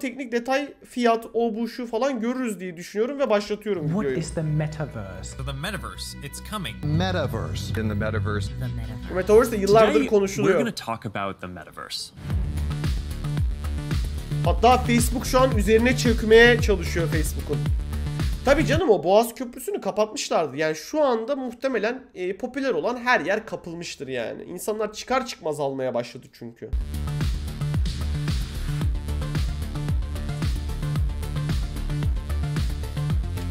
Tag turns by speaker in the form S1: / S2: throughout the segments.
S1: teknik detay, fiyat, o bu şu falan görürüz diye düşünüyorum ve başlatıyorum videoyu. What is the metaverse? The metaverse, it's coming. Metaverse. In the metaverse. The metaverse. Metaverse de yıllardır Today, konuşuluyor. We're gonna talk about the metaverse. Hatta Facebook şu an üzerine çökmeye çalışıyor Facebook'un. Tabi canım o Boğaz Köprüsü'nü kapatmışlardı. Yani şu anda muhtemelen e, popüler olan her yer kapılmıştır yani. İnsanlar çıkar çıkmaz almaya başladı çünkü.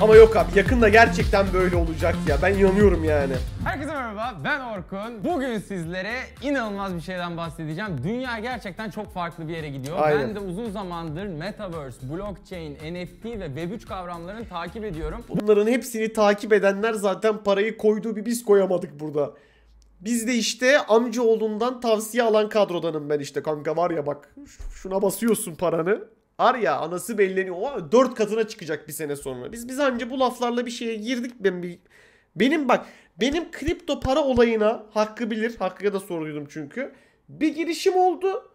S1: Ama yok abi yakında gerçekten böyle olacak ya. Ben inanıyorum yani.
S2: Herkese merhaba ben Orkun. Bugün sizlere inanılmaz bir şeyden bahsedeceğim. Dünya gerçekten çok farklı bir yere gidiyor. Aynen. Ben de uzun zamandır Metaverse, Blockchain, NFT ve Web3 kavramlarını takip ediyorum.
S1: Bunların hepsini takip edenler zaten parayı koyduğu bir biz koyamadık burada. Biz de işte amca olduğundan tavsiye alan kadrodanım ben işte kanka var ya bak şuna basıyorsun paranı Var ya anası belleniyor. O dört katına çıkacak bir sene sonra. Biz biz anca bu laflarla bir şeye girdik. Ben bir, benim bak benim kripto para olayına hakkı bilir. Hakkı'ya da soruydum çünkü. Bir girişim oldu.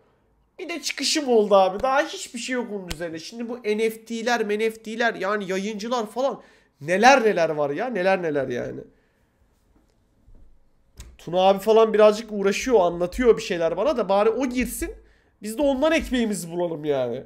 S1: Bir de çıkışım oldu abi. Daha hiçbir şey yok bunun üzerine. Şimdi bu NFT'ler, NFT'ler yani yayıncılar falan neler neler var ya. Neler neler yani. Tuna abi falan birazcık uğraşıyor, anlatıyor bir şeyler bana da bari o girsin. Biz de ondan ekmeğimizi bulalım yani.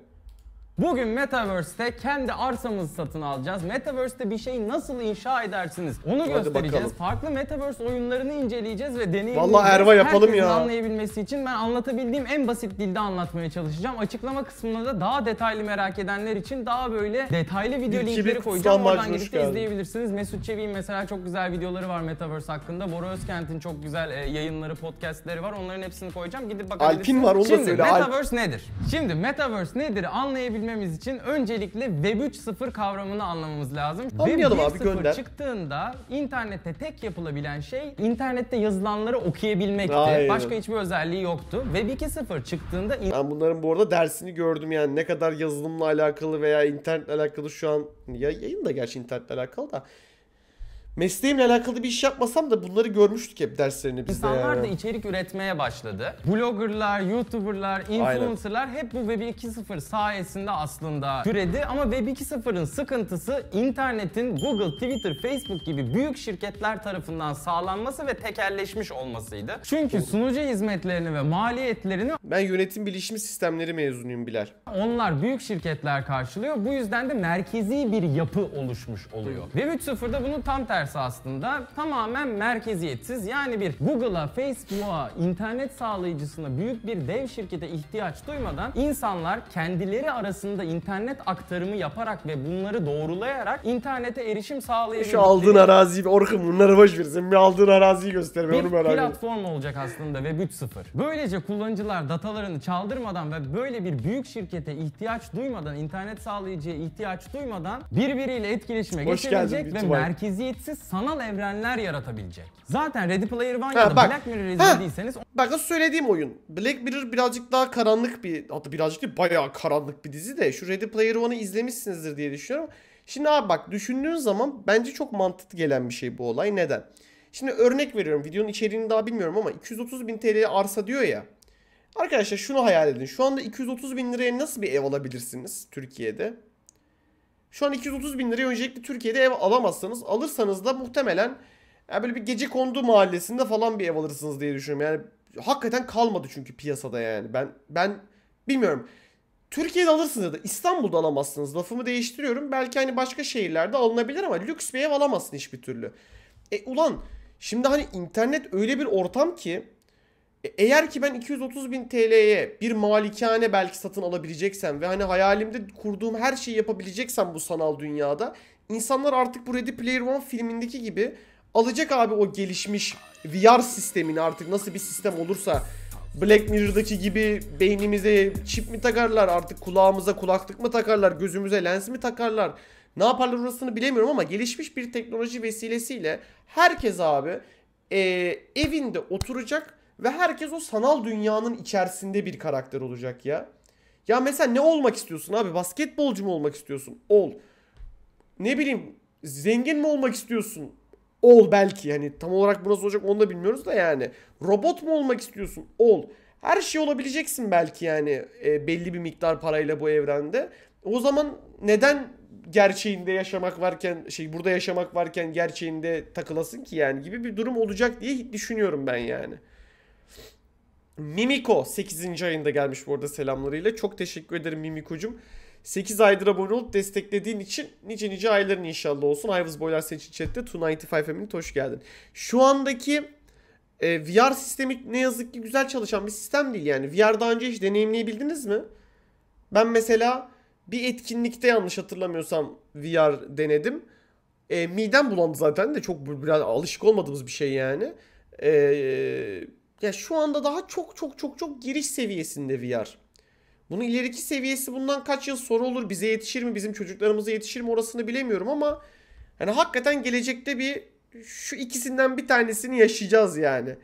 S2: Bugün Metaverse'te kendi arsamızı satın alacağız. Metaverse'te bir şeyi nasıl inşa edersiniz? Onu Hadi göstereceğiz. bakalım. Farklı Metaverse oyunlarını inceleyeceğiz ve deneyimleyeceğiz. Vallahi Erva yapalım Herkesin ya. anlayabilmesi için ben anlatabildiğim en basit dilde anlatmaya çalışacağım. Açıklama kısmında da daha detaylı merak edenler için daha böyle detaylı video İki linkleri koyacağım. Oradan hoş gidip de izleyebilirsiniz. Mesut Çevik'in mesela çok güzel videoları var Metaverse hakkında. Bora Özkent'in çok güzel e, yayınları, podcastleri var. Onların hepsini koyacağım. Gidip bakabilirsiniz. Alpin var, onu da Şimdi söyle. Alp- Metaverse nedir? Şimdi Metaverse nedir anlayabilmek anlayabilmemiz için öncelikle Web 3.0 kavramını anlamamız lazım. Anlayalım Web 3.0 çıktığında internette tek yapılabilen şey internette yazılanları
S1: okuyabilmekti. Aynen. Başka
S2: hiçbir özelliği yoktu. Web 2.0
S1: çıktığında in- Ben bunların bu arada dersini gördüm yani ne kadar yazılımla alakalı veya internetle alakalı şu an ya yayın da gerçi internetle alakalı da mesleğimle alakalı bir iş yapmasam da bunları görmüştük hep derslerini bizde İnsanlar yani. da
S2: içerik üretmeye başladı. Bloggerlar, YouTuberlar, influencerlar hep bu Web 2.0 sayesinde aslında türedi ama Web 2.0'ın sıkıntısı internetin Google, Twitter, Facebook gibi büyük şirketler tarafından sağlanması ve tekerleşmiş olmasıydı.
S1: Çünkü sunucu hizmetlerini ve maliyetlerini Ben yönetim bilişimi sistemleri mezunuyum
S2: Biler. onlar büyük şirketler karşılıyor. Bu yüzden de merkezi bir yapı oluşmuş oluyor. Web 3.0'da bunun tam tersi tersi aslında tamamen merkeziyetsiz. Yani bir Google'a, Facebook'a, internet sağlayıcısına büyük bir dev şirkete ihtiyaç duymadan insanlar kendileri arasında internet aktarımı yaparak ve bunları doğrulayarak internete erişim sağlayabilir. Şu aldığın
S1: arazi, Orkun bunları boş ver. bir aldığın araziyi göster. Ben onu merak ediyorum.
S2: platform olacak aslında ve büt sıfır. Böylece kullanıcılar datalarını çaldırmadan ve böyle bir büyük şirkete ihtiyaç duymadan, internet sağlayıcıya ihtiyaç duymadan birbiriyle etkileşime Hoş geçilecek ve merkeziyetsiz siz sanal evrenler yaratabilecek. Zaten Ready Player
S1: One ya da bak. Black Mirror izlediyseniz... Ha. Bak nasıl söylediğim oyun. Black Mirror birazcık daha karanlık bir... Hatta birazcık değil bayağı karanlık bir dizi de. Şu Ready Player One'ı izlemişsinizdir diye düşünüyorum. Şimdi abi bak düşündüğün zaman bence çok mantıklı gelen bir şey bu olay. Neden? Şimdi örnek veriyorum. Videonun içeriğini daha bilmiyorum ama 230 bin TL arsa diyor ya. Arkadaşlar şunu hayal edin. Şu anda 230 bin liraya nasıl bir ev alabilirsiniz Türkiye'de? Şu an 230 bin liraya öncelikle Türkiye'de ev alamazsanız alırsanız da muhtemelen yani böyle bir gece kondu mahallesinde falan bir ev alırsınız diye düşünüyorum. Yani hakikaten kalmadı çünkü piyasada yani. Ben ben bilmiyorum. Türkiye'de alırsınız ya da İstanbul'da alamazsınız. Lafımı değiştiriyorum. Belki hani başka şehirlerde alınabilir ama lüks bir ev alamazsın hiçbir türlü. E ulan şimdi hani internet öyle bir ortam ki e, eğer ki ben 230 bin TL'ye bir malikane belki satın alabileceksem ve hani hayalimde kurduğum her şeyi yapabileceksem bu sanal dünyada insanlar artık bu Ready Player One filmindeki gibi alacak abi o gelişmiş VR sistemini artık nasıl bir sistem olursa Black Mirror'daki gibi beynimize çip mi takarlar artık kulağımıza kulaklık mı takarlar gözümüze lens mi takarlar ne yaparlar orasını bilemiyorum ama gelişmiş bir teknoloji vesilesiyle herkes abi e, evinde oturacak ve herkes o sanal dünyanın içerisinde bir karakter olacak ya. Ya mesela ne olmak istiyorsun abi? Basketbolcu mu olmak istiyorsun? Ol. Ne bileyim zengin mi olmak istiyorsun? Ol belki Yani tam olarak bu olacak onu da bilmiyoruz da yani. Robot mu olmak istiyorsun? Ol. Her şey olabileceksin belki yani e, belli bir miktar parayla bu evrende. O zaman neden gerçeğinde yaşamak varken şey burada yaşamak varken gerçeğinde takılasın ki yani gibi bir durum olacak diye düşünüyorum ben yani. Mimiko 8. ayında gelmiş bu arada selamlarıyla. Çok teşekkür ederim Mimiko'cum. 8 aydır abone olup desteklediğin için nice nice ayların inşallah olsun. Ayvız Boylar seçin chatte. Tonight Feminist hoş geldin. Şu andaki e, VR sistemi ne yazık ki güzel çalışan bir sistem değil yani. VR daha önce hiç deneyimleyebildiniz mi? Ben mesela bir etkinlikte yanlış hatırlamıyorsam VR denedim. E, midem bulandı zaten de çok biraz alışık olmadığımız bir şey yani. Eee ya şu anda daha çok çok çok çok giriş seviyesinde VR. Bunun ileriki seviyesi bundan kaç yıl sonra olur bize yetişir mi bizim çocuklarımıza yetişir mi orasını bilemiyorum ama hani hakikaten gelecekte bir şu ikisinden bir tanesini yaşayacağız yani.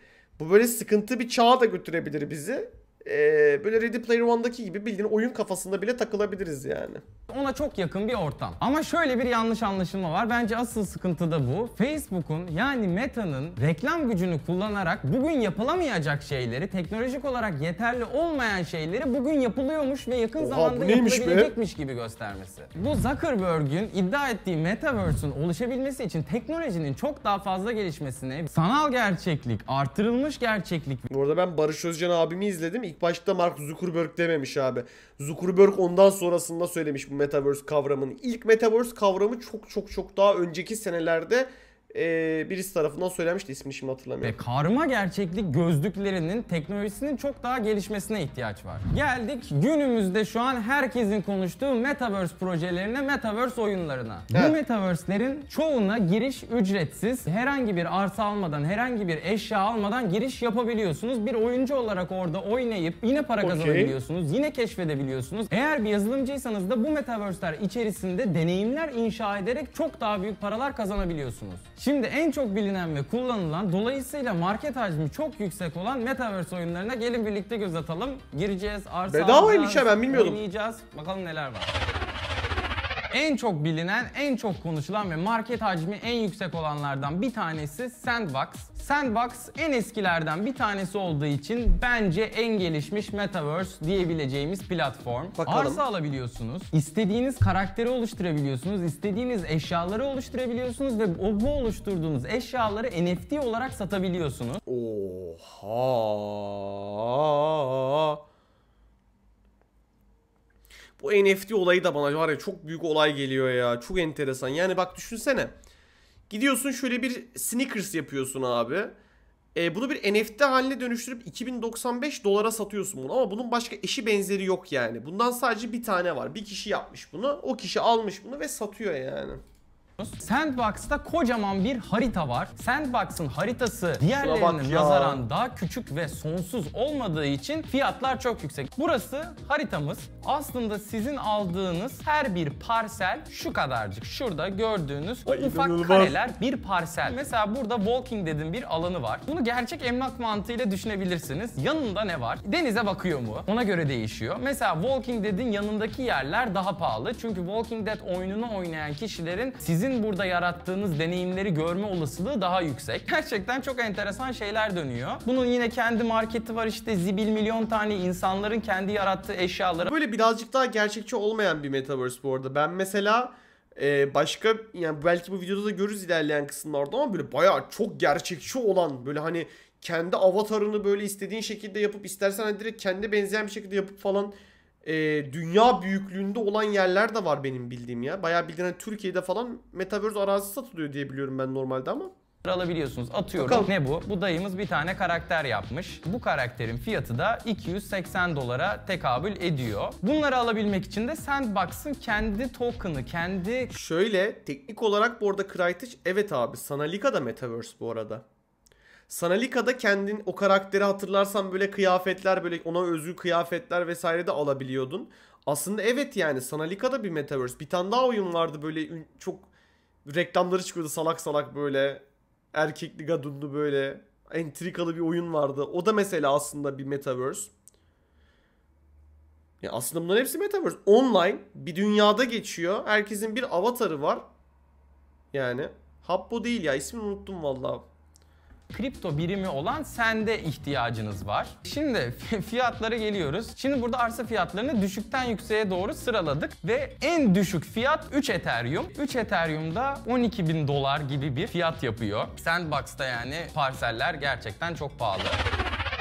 S1: Bu böyle sıkıntı bir çağa da götürebilir bizi e, böyle Ready Player One'daki gibi bildiğin oyun kafasında bile takılabiliriz yani.
S2: Ona çok yakın bir ortam. Ama şöyle bir yanlış anlaşılma var. Bence asıl sıkıntı da bu. Facebook'un yani Meta'nın reklam gücünü kullanarak bugün yapılamayacak şeyleri, teknolojik olarak yeterli olmayan şeyleri bugün yapılıyormuş ve yakın Oha, zamanda yapılabilecekmiş be? gibi göstermesi. Bu Zuckerberg'ün iddia ettiği Metaverse'ün oluşabilmesi için teknolojinin çok daha fazla gelişmesine, sanal gerçeklik, artırılmış
S1: gerçeklik... Bu arada ben Barış Özcan abimi izledim başta Mark Zuckerberg dememiş abi. Zuckerberg ondan sonrasında söylemiş bu Metaverse kavramını. İlk Metaverse kavramı çok çok çok daha önceki senelerde e, birisi tarafından söylenmişti ismini şimdi hatırlamıyorum. Ve
S2: karma gerçeklik gözlüklerinin teknolojisinin çok daha gelişmesine ihtiyaç var. Geldik günümüzde şu an herkesin konuştuğu Metaverse projelerine, Metaverse oyunlarına. Evet. Bu Metaverse'lerin çoğuna giriş ücretsiz. Herhangi bir arsa almadan, herhangi bir eşya almadan giriş yapabiliyorsunuz. Bir oyuncu olarak orada oynayıp yine para okay. kazanabiliyorsunuz, yine keşfedebiliyorsunuz. Eğer bir yazılımcıysanız da bu Metaverse'ler içerisinde deneyimler inşa ederek çok daha büyük paralar kazanabiliyorsunuz. Şimdi en çok bilinen ve kullanılan, dolayısıyla market hacmi çok yüksek olan Metaverse oyunlarına gelin birlikte göz atalım. Gireceğiz, arsa Bedavaymış alacağız, ben bilmiyordum. oynayacağız. Bakalım neler var. En çok bilinen, en çok konuşulan ve market hacmi en yüksek olanlardan bir tanesi Sandbox. Sandbox en eskilerden bir tanesi olduğu için bence en gelişmiş Metaverse diyebileceğimiz platform. Bakalım. Arsa alabiliyorsunuz. istediğiniz karakteri oluşturabiliyorsunuz. istediğiniz eşyaları oluşturabiliyorsunuz ve o bu oluşturduğunuz eşyaları NFT olarak satabiliyorsunuz. Oha.
S1: Bu NFT olayı da bana var ya çok büyük olay geliyor ya. Çok enteresan. Yani bak düşünsene. Gidiyorsun şöyle bir sneakers yapıyorsun abi. E, bunu bir NFT haline dönüştürüp 2095 dolara satıyorsun bunu. Ama bunun başka eşi benzeri yok yani. Bundan sadece bir tane var. Bir kişi yapmış bunu. O kişi almış bunu ve satıyor yani.
S2: Sandbox'ta kocaman bir harita var. Sandbox'ın haritası diğerlerinin nazaran daha küçük ve sonsuz olmadığı için fiyatlar çok yüksek. Burası haritamız. Aslında sizin aldığınız her bir parsel şu kadarcık. Şurada gördüğünüz Ay, ufak inanılmaz. kareler bir parsel. Mesela burada walking dedim bir alanı var. Bunu gerçek emlak mantığıyla düşünebilirsiniz. Yanında ne var? Denize bakıyor mu? Ona göre değişiyor. Mesela walking dedin yanındaki yerler daha pahalı. Çünkü Walking Dead oyununu oynayan kişilerin sizin sizin burada yarattığınız deneyimleri görme olasılığı daha yüksek. Gerçekten çok enteresan şeyler dönüyor. Bunun yine kendi marketi var işte zibil milyon tane insanların kendi yarattığı eşyaları. Böyle
S1: birazcık daha gerçekçi olmayan bir metaverse bu arada. Ben mesela ee, başka yani belki bu videoda da görürüz ilerleyen kısımlarda ama böyle bayağı çok gerçekçi olan böyle hani kendi avatarını böyle istediğin şekilde yapıp istersen hani direkt kendi benzeyen bir şekilde yapıp falan e, dünya büyüklüğünde olan yerler de var benim bildiğim ya. Bayağı bildiğin hani Türkiye'de falan Metaverse arazi satılıyor diye biliyorum ben normalde ama alabiliyorsunuz. Atıyorum Bakalım. ne
S2: bu? Bu dayımız bir tane karakter yapmış. Bu karakterin fiyatı da 280 dolara tekabül ediyor. Bunları alabilmek
S1: için de Sandbox'ın kendi token'ı, kendi... Şöyle teknik olarak bu arada Crytek evet abi Sanalika da Metaverse bu arada. Sanalika'da kendin o karakteri hatırlarsan böyle kıyafetler böyle ona özgü kıyafetler vesaire de alabiliyordun. Aslında evet yani Sanalika'da bir metaverse. Bir tane daha oyun vardı böyle çok reklamları çıkıyordu salak salak böyle erkekli gadunlu böyle entrikalı bir oyun vardı. O da mesela aslında bir metaverse. Ya aslında bunların hepsi metaverse. Online bir dünyada geçiyor. Herkesin bir avatarı var. Yani Habbo değil ya. İsmini unuttum vallahi kripto birimi olan sende
S2: ihtiyacınız var. Şimdi fiyatlara geliyoruz. Şimdi burada arsa fiyatlarını düşükten yükseğe doğru sıraladık ve en düşük fiyat 3 Ethereum. 3 ethereum da 12 bin dolar gibi bir fiyat yapıyor. Sandbox'ta yani parseller gerçekten çok pahalı.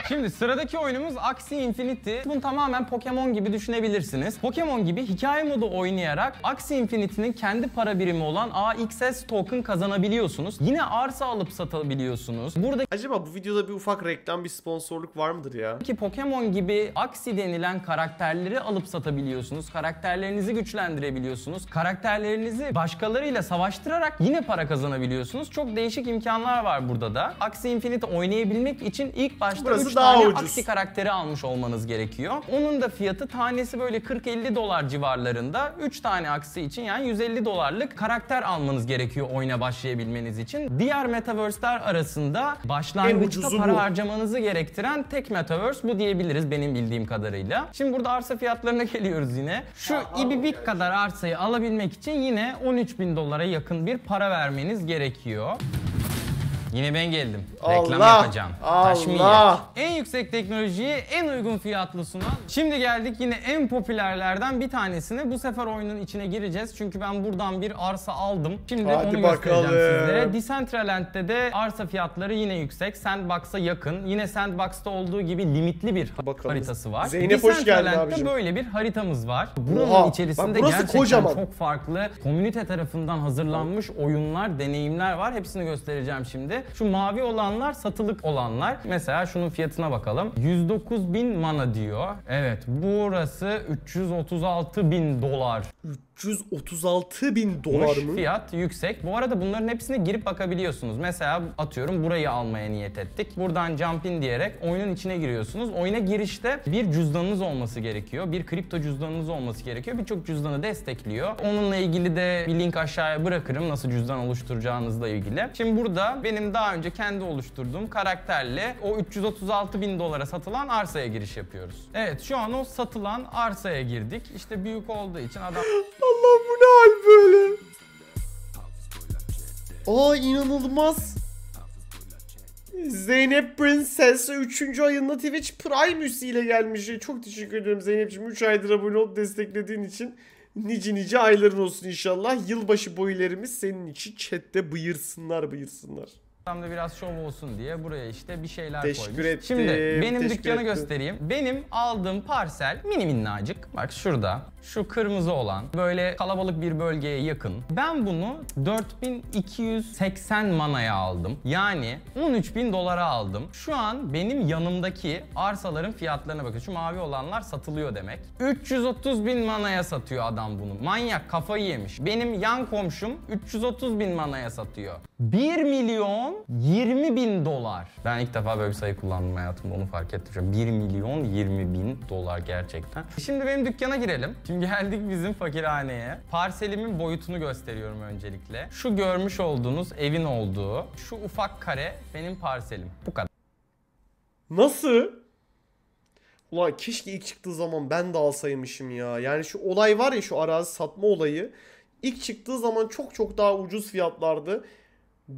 S2: Şimdi sıradaki oyunumuz Axie Infinity. Bunu tamamen Pokemon gibi düşünebilirsiniz. Pokemon gibi hikaye modu oynayarak Axie Infinity'nin kendi para birimi olan AXS token
S1: kazanabiliyorsunuz. Yine arsa alıp satabiliyorsunuz. Burada Acaba bu videoda bir ufak reklam bir sponsorluk var mıdır ya?
S2: ki Pokemon gibi Axie denilen karakterleri alıp satabiliyorsunuz. Karakterlerinizi güçlendirebiliyorsunuz. Karakterlerinizi başkalarıyla savaştırarak yine para kazanabiliyorsunuz. Çok değişik imkanlar var burada da. Axie Infinity oynayabilmek için ilk başta Burası 3 daha tane ucuz. aksi karakteri almış olmanız gerekiyor. Onun da fiyatı tanesi böyle 40-50 dolar civarlarında. 3 tane aksi için yani 150 dolarlık karakter almanız gerekiyor oyuna başlayabilmeniz için. Diğer metaverse'ler arasında başlangıçta para bu. harcamanızı gerektiren tek metaverse bu diyebiliriz benim bildiğim kadarıyla. Şimdi burada arsa fiyatlarına geliyoruz yine. Şu ibibik kadar arsayı alabilmek için yine 13 bin dolara yakın bir para vermeniz gerekiyor. Yine ben geldim. Allah, Reklam yapacağım. Allah. Taş En yüksek teknolojiyi en uygun fiyatlı sunan. Şimdi geldik yine en popülerlerden bir tanesine. Bu sefer oyunun içine gireceğiz. Çünkü ben buradan bir arsa aldım. Şimdi Hadi onu bakalım. göstereceğim sizlere. Decentraland'de de arsa fiyatları yine yüksek. Sandbox'a yakın. Yine Sandbox'ta olduğu gibi limitli bir bakalım. haritası var. Zeynep hoş geldin abicim. böyle bir haritamız var. Buranın Oha. içerisinde gerçekten kocaman. çok farklı komünite tarafından hazırlanmış oyunlar, deneyimler var. Hepsini göstereceğim şimdi önemli. Şu mavi olanlar satılık olanlar. Mesela şunun fiyatına bakalım. 109 bin mana diyor. Evet burası 336 bin dolar. 336 bin dolar mı? Fiyat yüksek. Bu arada bunların hepsine girip bakabiliyorsunuz. Mesela atıyorum burayı almaya niyet ettik. Buradan jump in diyerek oyunun içine giriyorsunuz. Oyuna girişte bir cüzdanınız olması gerekiyor. Bir kripto cüzdanınız olması gerekiyor. Birçok cüzdanı destekliyor. Onunla ilgili de bir link aşağıya bırakırım nasıl cüzdan oluşturacağınızla ilgili. Şimdi burada benim benim daha önce kendi oluşturduğum karakterle o 336 bin dolara satılan arsaya giriş yapıyoruz. Evet şu an o satılan arsaya girdik. İşte
S1: büyük olduğu için adam... Allah bu ne hal böyle? Aa inanılmaz. Zeynep Princess 3. ayında Twitch Prime ile gelmiş. Çok teşekkür ediyorum Zeynep'ciğim. 3 aydır abone olup desteklediğin için nice nice ayların olsun inşallah. Yılbaşı boylarımız senin için chatte bıyırsınlar bıyırsınlar
S2: ortamda biraz şov olsun diye buraya işte bir şeyler Teşekkür koymuş. ettim, Şimdi benim teşekkür dükkanı ettim. göstereyim. Benim aldığım parsel mini minnacık. Bak şurada şu kırmızı olan böyle kalabalık bir bölgeye yakın. Ben bunu 4280 manaya aldım. Yani 13.000 dolara aldım. Şu an benim yanımdaki arsaların fiyatlarına bakın. Şu mavi olanlar satılıyor demek. 330.000 manaya satıyor adam bunu. Manyak kafayı yemiş. Benim yan komşum 330.000 manaya satıyor. 1 milyon 20 bin dolar. Ben ilk defa böyle bir sayı kullandım hayatımda onu fark ettim. 1 milyon 20 bin dolar gerçekten. Şimdi benim dükkana girelim. Şimdi geldik bizim fakirhaneye. Parselimin boyutunu gösteriyorum öncelikle. Şu görmüş olduğunuz evin olduğu, şu ufak kare benim parselim. Bu kadar.
S1: Nasıl? Ulan keşke ilk çıktığı zaman ben de alsaymışım ya. Yani şu olay var ya şu arazi satma olayı. İlk çıktığı zaman çok çok daha ucuz fiyatlardı.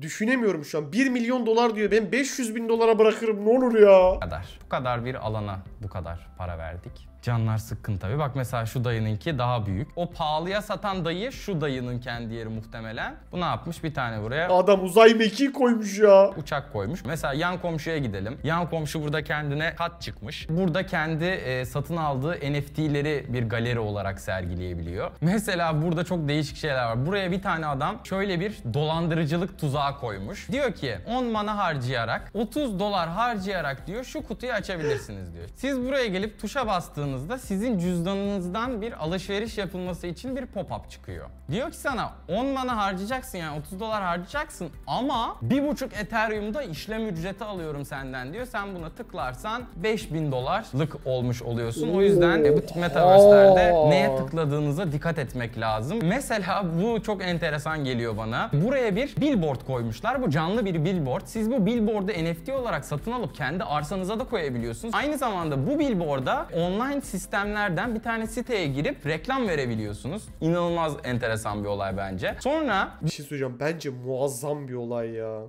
S1: Düşünemiyorum şu an. 1 milyon dolar diyor. Ben 500 bin dolara bırakırım ne olur ya. Bu kadar. Bu kadar bir alana bu kadar para verdik.
S2: Canlar sıkkın tabii. Bak mesela şu dayınınki daha büyük. O pahalıya satan dayı şu dayının kendi yeri muhtemelen. Bu ne yapmış? Bir tane buraya Adam uzay mekiği koymuş ya. uçak koymuş. Mesela yan komşuya gidelim. Yan komşu burada kendine kat çıkmış. Burada kendi e, satın aldığı NFT'leri bir galeri olarak sergileyebiliyor. Mesela burada çok değişik şeyler var. Buraya bir tane adam şöyle bir dolandırıcılık tuzağı koymuş. Diyor ki 10 mana harcayarak 30 dolar harcayarak diyor şu kutuyu açabilirsiniz diyor. Siz buraya gelip tuşa bastığınızda tıkladığınızda sizin cüzdanınızdan bir alışveriş yapılması için bir pop-up çıkıyor. Diyor ki sana 10 mana harcayacaksın yani 30 dolar harcayacaksın ama 1.5 Ethereum'da işlem ücreti alıyorum senden diyor. Sen buna tıklarsan 5000 dolarlık olmuş oluyorsun. O yüzden bu tip metaverse'lerde neye tıkladığınıza dikkat etmek lazım. Mesela bu çok enteresan geliyor bana. Buraya bir billboard koymuşlar. Bu canlı bir billboard. Siz bu billboard'u NFT olarak satın alıp kendi arsanıza da koyabiliyorsunuz. Aynı zamanda bu billboard'a online kullandığım sistemlerden bir tane siteye girip reklam verebiliyorsunuz. İnanılmaz enteresan bir olay bence.
S1: Sonra... Bir şey söyleyeceğim. Bence muazzam bir olay ya.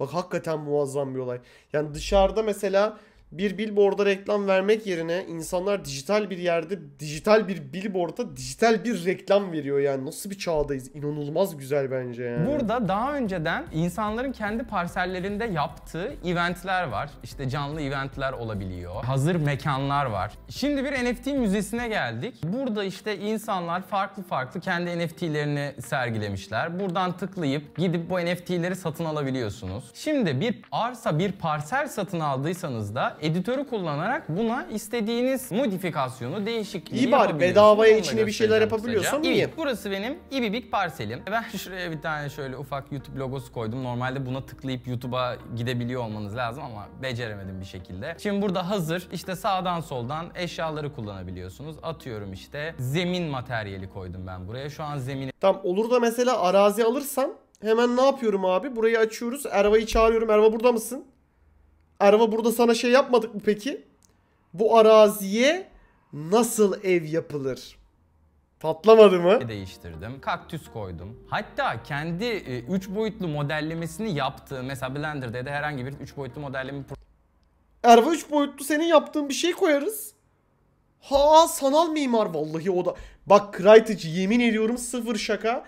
S1: Bak hakikaten muazzam bir olay. Yani dışarıda mesela bir billboard'a reklam vermek yerine insanlar dijital bir yerde dijital bir billboard'a dijital bir reklam veriyor yani. Nasıl bir çağdayız? inanılmaz güzel bence yani.
S2: Burada daha önceden insanların kendi parsellerinde yaptığı eventler var. İşte canlı eventler olabiliyor. Hazır mekanlar var. Şimdi bir NFT müzesine geldik. Burada işte insanlar farklı farklı kendi NFT'lerini sergilemişler. Buradan tıklayıp gidip bu NFT'leri satın alabiliyorsunuz. Şimdi bir arsa, bir parsel satın aldıysanız da editörü kullanarak buna istediğiniz modifikasyonu, değişikliği İyi bari bedavaya içine bir şeyler yapabiliyorsan iyi. burası benim ibibik parselim. Ben şuraya bir tane şöyle ufak YouTube logosu koydum. Normalde buna tıklayıp YouTube'a gidebiliyor olmanız lazım ama beceremedim bir şekilde. Şimdi burada hazır İşte sağdan soldan eşyaları kullanabiliyorsunuz. Atıyorum işte zemin materyali koydum ben buraya.
S1: Şu an zemini... Tam olur da mesela arazi alırsam hemen ne yapıyorum abi? Burayı açıyoruz. Erva'yı çağırıyorum. Erva burada mısın? Araba burada sana şey yapmadık mı peki? Bu araziye nasıl ev yapılır? Patlamadı mı?
S2: Değiştirdim. Kaktüs koydum. Hatta kendi 3 e, boyutlu modellemesini yaptı. mesela Blender'da da herhangi bir 3 boyutlu modelleme
S1: Erva 3 boyutlu senin yaptığın bir şey koyarız. Ha sanal mimar vallahi o da. Bak Crytek yemin ediyorum sıfır şaka.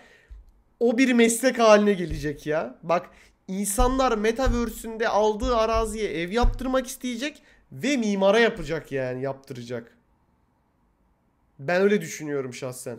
S1: O bir meslek haline gelecek ya. Bak insanlar metaverse'ünde aldığı araziye ev yaptırmak isteyecek ve mimara yapacak yani yaptıracak. Ben öyle düşünüyorum şahsen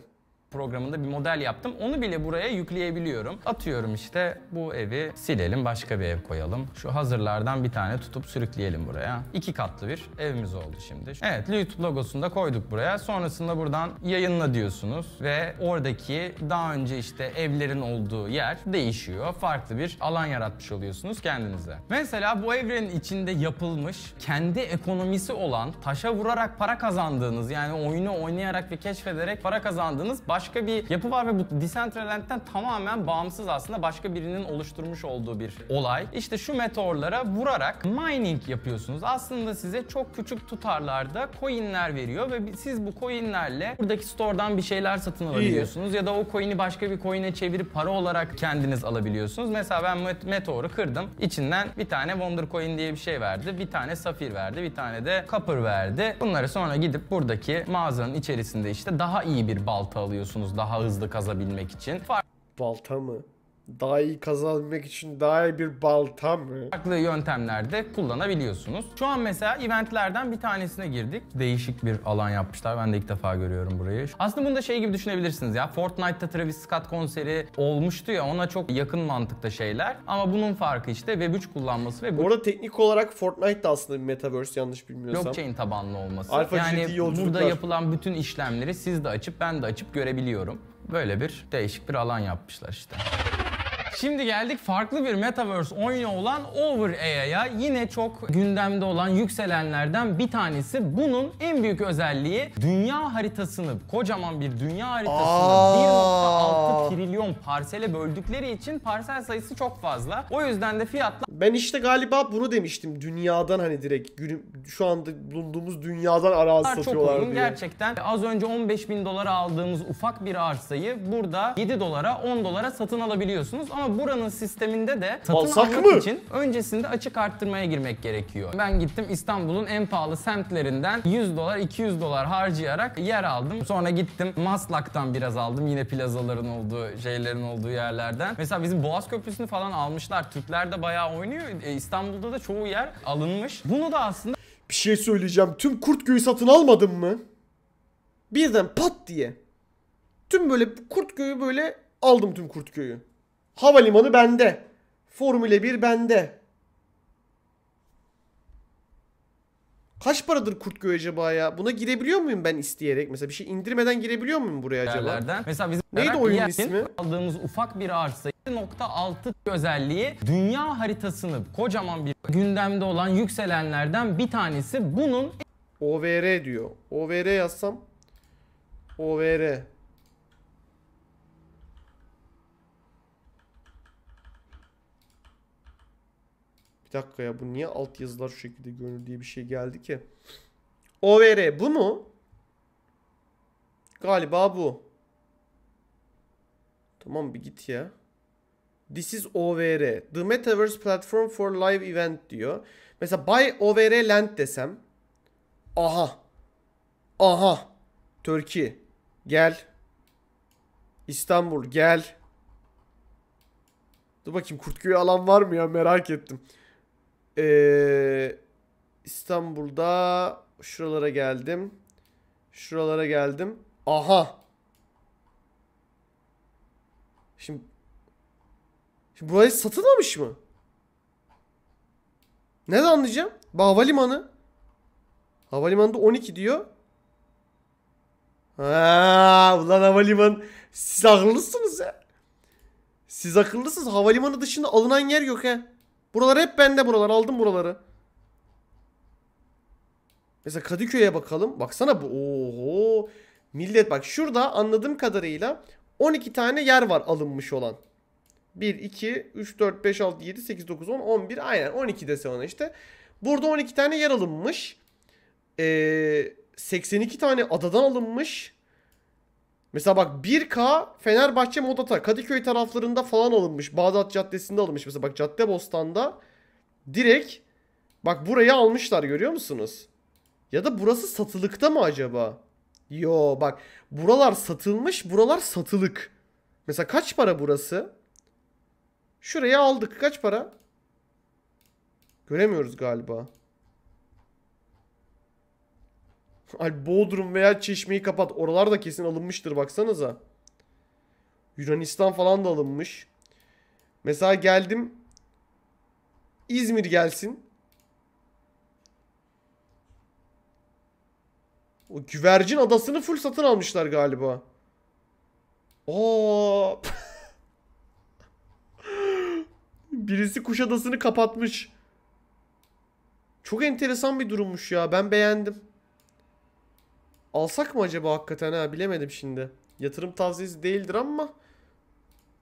S1: programında bir model yaptım. Onu bile buraya yükleyebiliyorum. Atıyorum
S2: işte bu evi silelim başka bir ev koyalım. Şu hazırlardan bir tane tutup sürükleyelim buraya. İki katlı bir evimiz oldu şimdi. Evet YouTube logosunu da koyduk buraya. Sonrasında buradan yayınla diyorsunuz ve oradaki daha önce işte evlerin olduğu yer değişiyor. Farklı bir alan yaratmış oluyorsunuz kendinize. Mesela bu evrenin içinde yapılmış kendi ekonomisi olan taşa vurarak para kazandığınız yani oyunu oynayarak ve keşfederek para kazandığınız başka bir yapı var ve bu Decentraland'den tamamen bağımsız aslında başka birinin oluşturmuş olduğu bir olay. İşte şu meteorlara vurarak mining yapıyorsunuz. Aslında size çok küçük tutarlarda coinler veriyor ve siz bu coinlerle buradaki store'dan bir şeyler satın alabiliyorsunuz İyi. ya da o coin'i başka bir coin'e çevirip para olarak kendiniz alabiliyorsunuz. Mesela ben meteoru kırdım. İçinden bir tane Wonder Coin diye bir şey verdi. Bir tane Safir verdi. Bir tane de Copper verdi. Bunları sonra gidip buradaki mağazanın içerisinde işte daha iyi bir balta alıyorsunuz kullanıyorsunuz daha hızlı kazabilmek için.
S1: Balta mı? daha iyi kazanmak için daha iyi bir balta mı? Farklı yöntemlerde
S2: kullanabiliyorsunuz. Şu an mesela eventlerden bir tanesine girdik. Değişik bir alan yapmışlar. Ben de ilk defa görüyorum burayı. Aslında bunu da şey gibi düşünebilirsiniz ya. Fortnite'ta Travis Scott konseri olmuştu ya ona çok yakın mantıkta şeyler. Ama bunun farkı işte Web3 kullanması ve... Bu arada
S1: teknik olarak Fortnite da aslında metaverse yanlış bilmiyorsam. Blockchain tabanlı olması. Alfa yani burada
S2: yapılan bütün işlemleri siz de açıp ben de açıp görebiliyorum. Böyle bir değişik bir alan yapmışlar işte. Şimdi geldik farklı bir Metaverse oyunu olan OverAI'ya. Yine çok gündemde olan yükselenlerden bir tanesi. Bunun en büyük özelliği dünya haritasını, kocaman bir dünya haritasını 1.6 trilyon parsele böldükleri için parsel sayısı çok fazla. O yüzden de fiyatlar
S1: ben işte galiba bunu demiştim. Dünyadan hani direkt günüm, şu anda bulunduğumuz dünyadan arazi Çok satıyorlar diye.
S2: Gerçekten
S1: az önce 15
S2: bin dolara aldığımız ufak bir arsayı burada 7 dolara 10 dolara satın alabiliyorsunuz. Ama buranın sisteminde de satın Alsak almak mı? için öncesinde açık arttırmaya girmek gerekiyor. Ben gittim İstanbul'un en pahalı semtlerinden 100 dolar 200 dolar harcayarak yer aldım. Sonra gittim Maslak'tan biraz aldım. Yine plazaların olduğu şeylerin olduğu yerlerden. Mesela bizim Boğaz Köprüsü'nü falan almışlar. Türkler de bayağı oynuyor oynuyor. E, İstanbul'da da çoğu yer alınmış. Bunu da
S1: aslında... Bir şey söyleyeceğim. Tüm Kurtköy'ü satın almadın mı? Birden pat diye. Tüm böyle Kurtköy'ü böyle aldım tüm Kurtköy'ü. Havalimanı bende. Formüle 1 bende. Kaç paradır kurt göğü acaba ya? Buna girebiliyor muyum ben isteyerek? Mesela bir şey indirmeden girebiliyor muyum buraya acaba? Yerlerden. Mesela bizim Neydi oyunun ismi?
S2: Aldığımız ufak bir arsa 7.6 özelliği dünya haritasını kocaman bir gündemde olan yükselenlerden
S1: bir tanesi. Bunun OVR diyor. OVR yazsam OVR Bir dakika ya bu niye alt yazılar şu şekilde görünür diye bir şey geldi ki. OVR bu mu? Galiba bu. Tamam bir git ya. This is OVR. The Metaverse Platform for Live Event diyor. Mesela Buy OVR Land desem. Aha. Aha. Türkiye. Gel. İstanbul gel. Dur bakayım kurtköy alan var mı ya merak ettim. Ee, İstanbul'da şuralara geldim. Şuralara geldim. Aha. Şimdi, şimdi burayı satılmamış mı? Ne anlayacağım? Bu havalimanı. Havalimanında 12 diyor. Ha, ulan havalimanı. Siz akıllısınız ya. Siz akıllısınız. Havalimanı dışında alınan yer yok ha. Buralar hep bende buralar. Aldım buraları. Mesela Kadıköy'e bakalım. Baksana bu. Oho. Millet bak şurada anladığım kadarıyla 12 tane yer var alınmış olan. 1, 2, 3, 4, 5, 6, 7, 8, 9, 10, 11. Aynen 12 dese ona işte. Burada 12 tane yer alınmış. Ee, 82 tane adadan alınmış. Mesela bak 1K Fenerbahçe Modata Kadıköy taraflarında falan alınmış. Bağdat Caddesi'nde alınmış. Mesela bak Caddebostan'da direkt bak buraya almışlar görüyor musunuz? Ya da burası satılıkta mı acaba? Yo bak buralar satılmış buralar satılık. Mesela kaç para burası? Şuraya aldık kaç para? Göremiyoruz galiba. Ay Bodrum veya Çeşme'yi kapat. Oralar da kesin alınmıştır baksanıza. Yunanistan falan da alınmış. Mesela geldim. İzmir gelsin. O güvercin adasını full satın almışlar galiba. Oo. Birisi kuş adasını kapatmış. Çok enteresan bir durummuş ya. Ben beğendim. Alsak mı acaba hakikaten ha bilemedim şimdi. Yatırım tavsiyesi değildir ama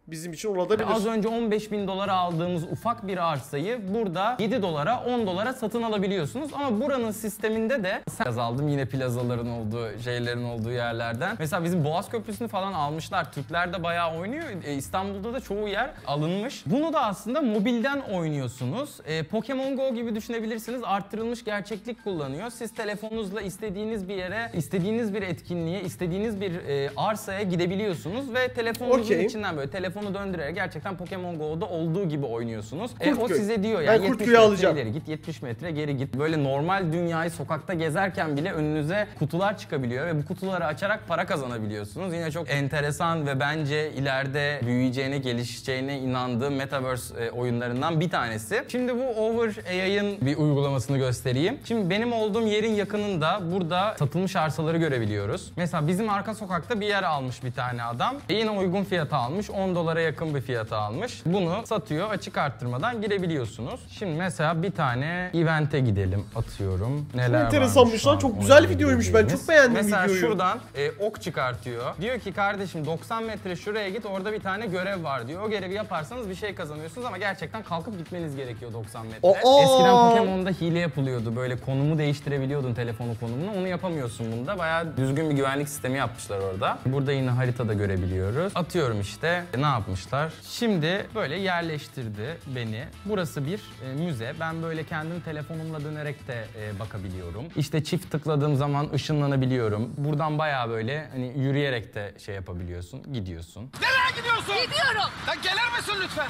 S1: bizim için olabilir. Az önce
S2: 15 bin dolara aldığımız ufak bir arsayı burada 7 dolara 10 dolara satın alabiliyorsunuz. Ama buranın sisteminde de biraz aldım yine plazaların olduğu, şeylerin olduğu yerlerden. Mesela bizim Boğaz Köprüsü'nü falan almışlar. Türkler de bayağı oynuyor. E, İstanbul'da da çoğu yer alınmış. Bunu da aslında mobilden oynuyorsunuz. E, Pokemon Go gibi düşünebilirsiniz. Arttırılmış gerçeklik kullanıyor. Siz telefonunuzla istediğiniz bir yere, istediğiniz bir etkinliğe, istediğiniz bir e, arsaya gidebiliyorsunuz ve telefonunuzun okay. içinden böyle telefon telefonu döndürerek gerçekten Pokemon Go'da olduğu gibi oynuyorsunuz. E, o Kurtköy. size diyor ya Ben 70 metre alacağım. ileri git 70 metre geri git. Böyle normal dünyayı sokakta gezerken bile önünüze kutular çıkabiliyor ve bu kutuları açarak para kazanabiliyorsunuz. Yine çok enteresan ve bence ileride büyüyeceğine, gelişeceğine inandığım Metaverse e, oyunlarından bir tanesi. Şimdi bu Over AI'ın bir uygulamasını göstereyim. Şimdi benim olduğum yerin yakınında burada satılmış arsaları görebiliyoruz. Mesela bizim arka sokakta bir yer almış bir tane adam. E, yine uygun fiyata almış. 10 dolar dolara yakın bir fiyata almış. Bunu satıyor açık arttırmadan girebiliyorsunuz. Şimdi mesela bir tane event'e gidelim atıyorum. Neler Çok enteresanmış lan şey. çok güzel videoymuş ben çok beğendim mesela videoyu. Mesela şuradan e, ok çıkartıyor. Diyor ki kardeşim 90 metre şuraya git orada bir tane görev var diyor. O görevi yaparsanız bir şey kazanıyorsunuz ama gerçekten kalkıp gitmeniz gerekiyor 90 metre. Aa! Eskiden Pokemon'da hile yapılıyordu böyle konumu değiştirebiliyordun telefonu konumunu onu yapamıyorsun bunda. Bayağı düzgün bir güvenlik sistemi yapmışlar orada. Burada yine haritada görebiliyoruz. Atıyorum işte ne yapmışlar? Şimdi böyle yerleştirdi beni. Burası bir e, müze. Ben böyle kendim telefonumla dönerek de e, bakabiliyorum. İşte çift tıkladığım zaman ışınlanabiliyorum. Buradan bayağı böyle hani yürüyerek de şey yapabiliyorsun, gidiyorsun. Nereye gidiyorsun? Gidiyorum. Lan gelir misin lütfen?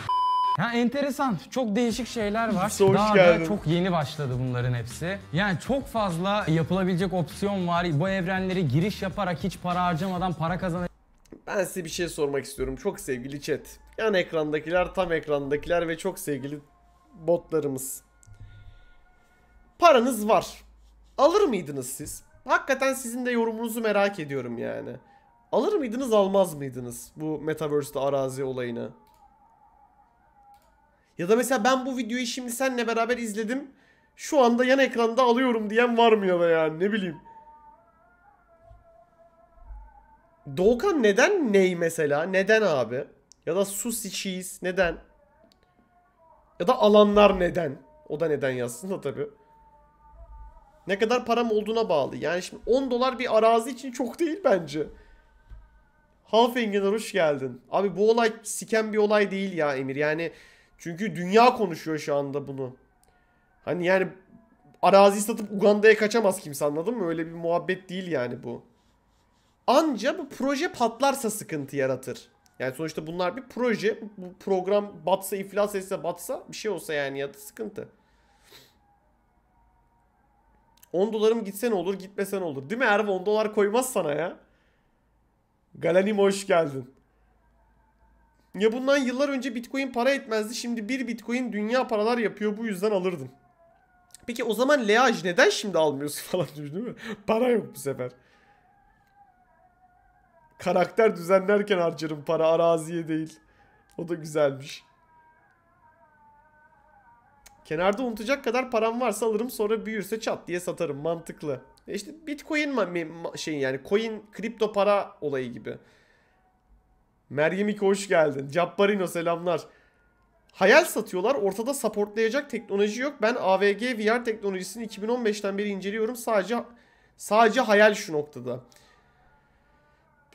S2: Ha enteresan. Çok değişik şeyler var. Hoş Daha da çok yeni başladı bunların hepsi. Yani çok fazla yapılabilecek opsiyon var. Bu evrenleri giriş yaparak hiç para harcamadan para kazanabilirsin
S1: ben size bir şey sormak istiyorum. Çok sevgili chat. Yan ekrandakiler, tam ekrandakiler ve çok sevgili botlarımız. Paranız var. Alır mıydınız siz? Hakikaten sizin de yorumunuzu merak ediyorum yani. Alır mıydınız almaz mıydınız bu Metaverse'de arazi olayını? Ya da mesela ben bu videoyu şimdi senle beraber izledim. Şu anda yan ekranda alıyorum diyen var mı ya da yani ne bileyim. Doğukan neden ney mesela? Neden abi? Ya da sushi cheese neden? Ya da alanlar neden? O da neden yazsın da tabii. Ne kadar param olduğuna bağlı. Yani şimdi 10 dolar bir arazi için çok değil bence. Halfengen'e hoş geldin. Abi bu olay siken bir olay değil ya Emir. Yani çünkü dünya konuşuyor şu anda bunu. Hani yani arazi satıp Uganda'ya kaçamaz kimse anladın mı? Öyle bir muhabbet değil yani bu. Anca bu proje patlarsa sıkıntı yaratır. Yani sonuçta bunlar bir proje. Bu program batsa, iflas etse, batsa bir şey olsa yani ya da sıkıntı. 10 dolarım gitsen olur, gitmesen olur. Değil mi Erva 10 dolar koymaz sana ya. Galanim hoş geldin. Ya bundan yıllar önce bitcoin para etmezdi. Şimdi bir bitcoin dünya paralar yapıyor. Bu yüzden alırdım. Peki o zaman leaj neden şimdi almıyorsun falan diyor değil mi? Para yok bu sefer karakter düzenlerken harcarım para araziye değil. O da güzelmiş. Kenarda unutacak kadar param varsa alırım sonra büyürse çat diye satarım mantıklı. İşte işte bitcoin mi şey yani coin kripto para olayı gibi. Meryem İko hoş geldin. Cabbarino selamlar. Hayal satıyorlar. Ortada supportlayacak teknoloji yok. Ben AVG VR teknolojisini 2015'ten beri inceliyorum. Sadece sadece hayal şu noktada.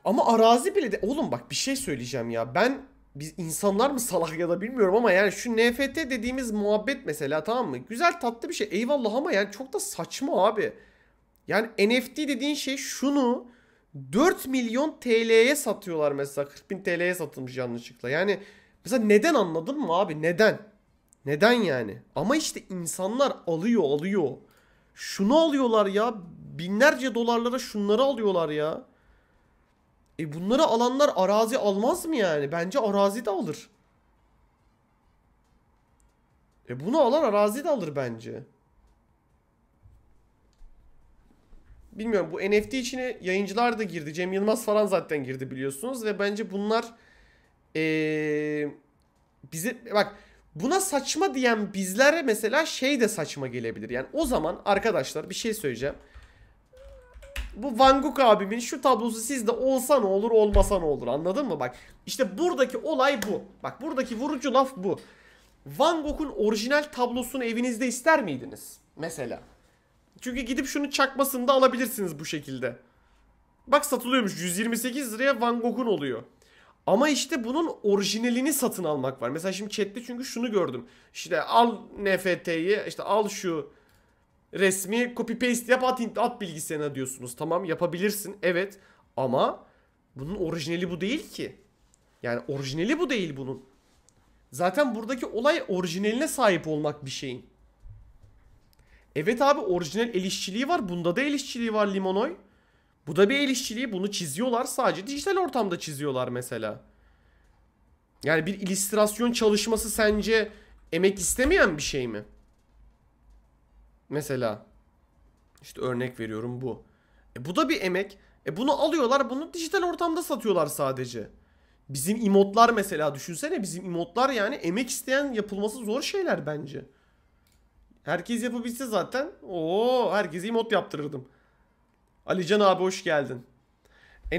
S1: Ama arazi bile de... Oğlum bak bir şey söyleyeceğim ya. Ben biz insanlar mı salak ya da bilmiyorum ama yani şu NFT dediğimiz muhabbet mesela tamam mı? Güzel tatlı bir şey eyvallah ama yani çok da saçma abi. Yani NFT dediğin şey şunu 4 milyon TL'ye satıyorlar mesela 40 bin TL'ye satılmış yanlışlıkla. Yani mesela neden anladın mı abi neden? Neden yani? Ama işte insanlar alıyor alıyor. Şunu alıyorlar ya binlerce dolarlara şunları alıyorlar ya. E bunları alanlar arazi almaz mı yani? Bence arazi de alır. E bunu alan arazi de alır bence. Bilmiyorum bu NFT içine yayıncılar da girdi. Cem Yılmaz falan zaten girdi biliyorsunuz. Ve bence bunlar ee, bize bak buna saçma diyen bizlere mesela şey de saçma gelebilir. Yani o zaman arkadaşlar bir şey söyleyeceğim. Bu Van Gogh abimin şu tablosu sizde olsa ne olur olmasa ne olur anladın mı? Bak işte buradaki olay bu. Bak buradaki vurucu laf bu. Van Gogh'un orijinal tablosunu evinizde ister miydiniz? Mesela. Çünkü gidip şunu çakmasını da alabilirsiniz bu şekilde. Bak satılıyormuş 128 liraya Van Gogh'un oluyor. Ama işte bunun orijinalini satın almak var. Mesela şimdi chatte çünkü şunu gördüm. İşte al NFT'yi işte al şu Resmi copy paste yap at, at bilgisayarına diyorsunuz. Tamam yapabilirsin evet ama bunun orijinali bu değil ki. Yani orijinali bu değil bunun. Zaten buradaki olay orijinaline sahip olmak bir şeyin. Evet abi orijinal el işçiliği var. Bunda da el işçiliği var Limonoy. Bu da bir el işçiliği. Bunu çiziyorlar. Sadece dijital ortamda çiziyorlar mesela. Yani bir illüstrasyon çalışması sence emek istemeyen bir şey mi? Mesela işte örnek veriyorum bu. E bu da bir emek. E bunu alıyorlar bunu dijital ortamda satıyorlar sadece. Bizim emotlar mesela düşünsene bizim emotlar yani emek isteyen yapılması zor şeyler bence. Herkes yapabilse zaten o herkese emot yaptırırdım. Alican abi hoş geldin.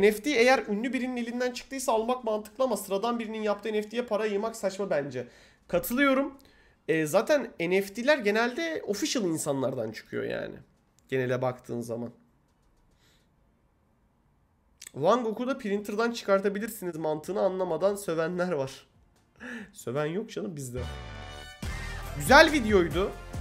S1: NFT eğer ünlü birinin elinden çıktıysa almak mantıklı ama sıradan birinin yaptığı NFT'ye para yığmak saçma bence. Katılıyorum. E, zaten NFT'ler genelde official insanlardan çıkıyor yani. Genele baktığın zaman. Van Gogh'u da printer'dan çıkartabilirsiniz mantığını anlamadan sövenler var. Söven yok canım bizde. Güzel videoydu.